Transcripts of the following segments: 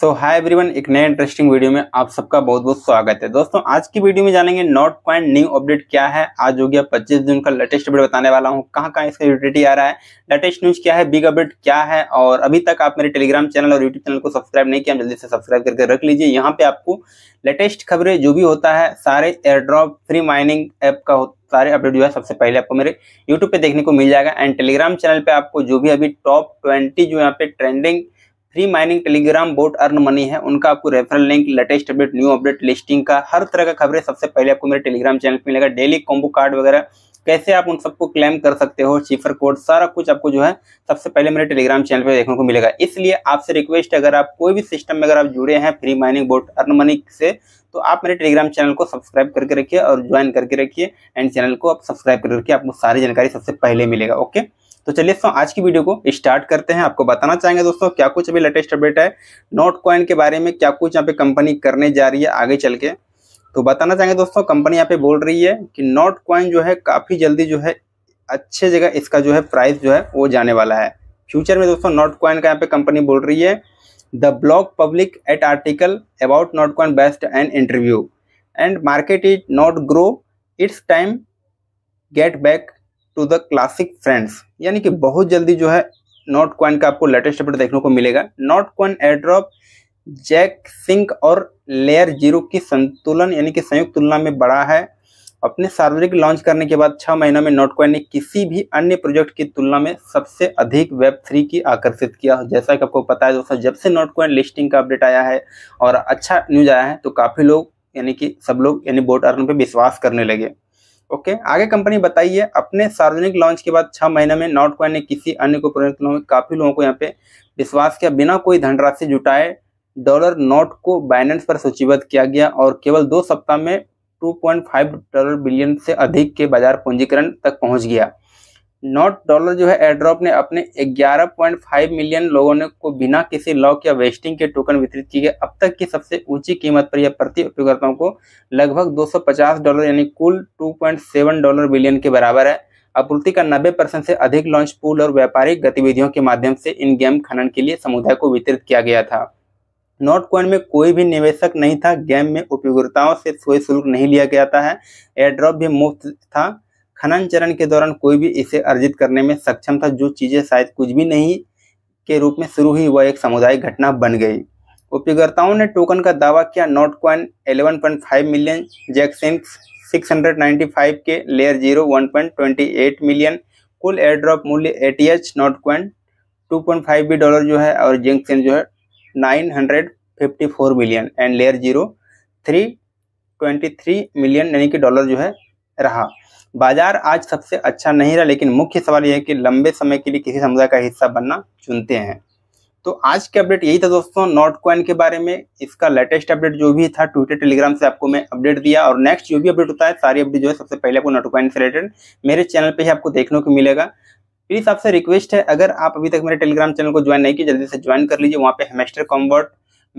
सो hi everyone एक नए interesting video में आप सबका बहुत बहुत स्वागत है दोस्तों आज की वीडियो में जानेंगे नॉट पॉइंट न्यू अपडेट क्या है आज हो गया 25 जून का लेटेस्ट अपडेट बताने वाला हूँ कहाँ कहाँ इसका यूटिलिटी आ रहा है लेटेस्ट न्यूज क्या है बिग अपडेट क्या है और अभी तक आप मेरे टेलीग्राम चैनल और यूट्यूब चैनल को सब्सक्राइब नहीं किया जल्दी से सब्सक्राइब करके रख लीजिए यहाँ पे आपको लेटेस्ट खबरें जो भी होता है सारे एयरड्रॉप फ्री माइनिंग ऐप का सारे अपडेट जो है सबसे पहले आपको मेरे यूट्यूब पे देखने को मिल जाएगा एंड टेलीग्राम चैनल पे आपको जो भी अभी टॉप ट्वेंटी जो यहाँ पे trending free mining Telegram bot earn money है उनका आपको referral link latest update new update listing का हर तरह का खबरें सबसे पहले आपको मेरे टेलीग्राम चैनल पर मिलेगा डेली कॉम्बो कार्ड वगैरह कैसे आप उन सबको क्लेम कर सकते हो चीफर कोड सारा कुछ आपको जो है सबसे पहले मेरे टेलीग्राम चैनल पर देखने को मिलेगा इसलिए आपसे रिक्वेस्ट है अगर आप कोई भी सिस्टम में अगर आप जुड़े हैं free mining bot earn money से तो आप मेरे टेलीग्राम चैनल को सब्सक्राइब करके रखिए और ज्वाइन करके रखिए एंड चैनल को आप सब्सक्राइब करके आपको सारी जानकारी सबसे पहले मिलेगा ओके तो चलिए दोस्तों आज की वीडियो को स्टार्ट करते हैं आपको बताना चाहेंगे दोस्तों क्या कुछ अभी लेटेस्ट अपडेट है नोट कॉइन के बारे में क्या कुछ यहाँ पे कंपनी करने जा रही है आगे चल के तो बताना चाहेंगे दोस्तों कंपनी यहाँ पे बोल रही है कि नोट कॉइन जो है काफ़ी जल्दी जो है अच्छे जगह इसका जो है प्राइस जो है वो जाने वाला है फ्यूचर में दोस्तों नोट कॉइन का यहाँ पे कंपनी बोल रही है the blog public at article about Notcoin best and interview and market is not grow it's time get back to the classic friends यानी कि बहुत जल्दी जो है नॉट क्वन का आपको लेटेस्ट अपडेट देखने को मिलेगा Notcoin airdrop ZKsync और लेयर जीरो की संतुलन यानी कि संयुक्त तुलना में बड़ा है अपने सार्वजनिक लॉन्च करने के बाद छः महीनों में नोटकॉइन ने किसी भी अन्य प्रोजेक्ट की तुलना में सबसे अधिक वेब थ्री की आकर्षित किया जैसा कि आपको पता है दोस्तों जब से नोटकॉइन लिस्टिंग का अपडेट आया है और अच्छा न्यूज आया है तो काफ़ी लोग यानी कि सब लोग यानी बोट अर्न पर विश्वास करने लगे ओके आगे कंपनी बताइए अपने सार्वजनिक लॉन्च के बाद छह महीने में नॉट कॉइन ने किसी अन्य को में काफी लोगों को यहाँ पे विश्वास किया बिना कोई धनराशि जुटाए डॉलर नोट को बाइनेंस पर सूचीबद्ध किया गया और केवल दो सप्ताह में 2.5 डॉलर बिलियन से अधिक के बाजार पूंजीकरण तक पहुंच गया नॉट डॉलर जो है एड्रॉप ने अपने 11.5 मिलियन लोगों ने को बिना किसी लॉक या वेस्टिंग के टोकन वितरित किए अब तक की सबसे ऊंची कीमत पर यह प्रति उपयोगकर्ताओं को लगभग 250 डॉलर यानी कुल 2.7 डॉलर बिलियन के बराबर है आपूर्ति का 90 परसेंट से अधिक लॉन्च पूल और व्यापारिक गतिविधियों के माध्यम से इन गेम खनन के लिए समुदाय को वितरित किया गया था नॉट कॉइन में कोई भी निवेशक नहीं था गेम में उपयोगकर्ताओं से कोई शुल्क नहीं लिया गया था है एयरड्रॉप भी मुफ्त था खनन चरण के दौरान कोई भी इसे अर्जित करने में सक्षम था जो चीज़ें शायद कुछ भी नहीं के रूप में शुरू हुई वह एक सामुदायिक घटना बन गई उपयोगकर्ताओं ने टोकन का दावा किया Notcoin eleven point five million ZKsync five के layer zero one point twenty eight million कुल एयर ड्रॉप मूल्य coin two point five B dollar जो है और जैक्सिन जो है nine hundred fifty four million and layer zero three twenty three million यानी कि डॉलर जो है रहा बाजार आज सबसे अच्छा नहीं रहा लेकिन मुख्य सवाल यह है कि लंबे समय के लिए किसी समुदाय का हिस्सा बनना चुनते हैं तो आज के अपडेट यही था दोस्तों नॉट कॉइन के बारे में इसका लेटेस्ट अपडेट जो भी था ट्विटर टेलीग्राम से आपको मैं अपडेट दिया और नेक्स्ट जो भी अपडेट होता है सारी अपडेट जो है सबसे पहले आपको नॉट कॉइन से रिलेटेड मेरे चैनल पे ही आपको देखने को मिलेगा प्लीज़ आपसे रिक्वेस्ट है अगर आप अभी तक मेरे टेलीग्राम चैनल को ज्वाइन नहीं किया जल्दी से ज्वाइन कर लीजिए वहाँ पे हेमेस्टर कॉम्बर्ट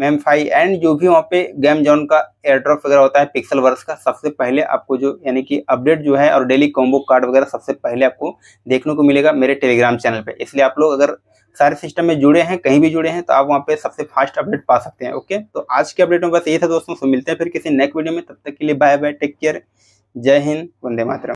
फाइव एंड जो भी वहाँ पे गेम जोन का एयरड्रॉप वगैरह होता है पिक्सल वर्स का सबसे पहले आपको जो यानी कि अपडेट जो है और डेली कॉम्बो कार्ड वगैरह सबसे पहले आपको देखने को मिलेगा मेरे टेलीग्राम चैनल पे इसलिए आप लोग अगर सारे सिस्टम में जुड़े हैं कहीं भी जुड़े हैं तो आप वहाँ पे सबसे फास्ट अपडेट पा सकते हैं ओके तो आज के अपडेट में बस यही था दोस्तों तो मिलते हैं फिर किसी नेक्स्ट वीडियो में तब तक के लिए बाय बाय टेक केयर जय हिंद वंदे मातरम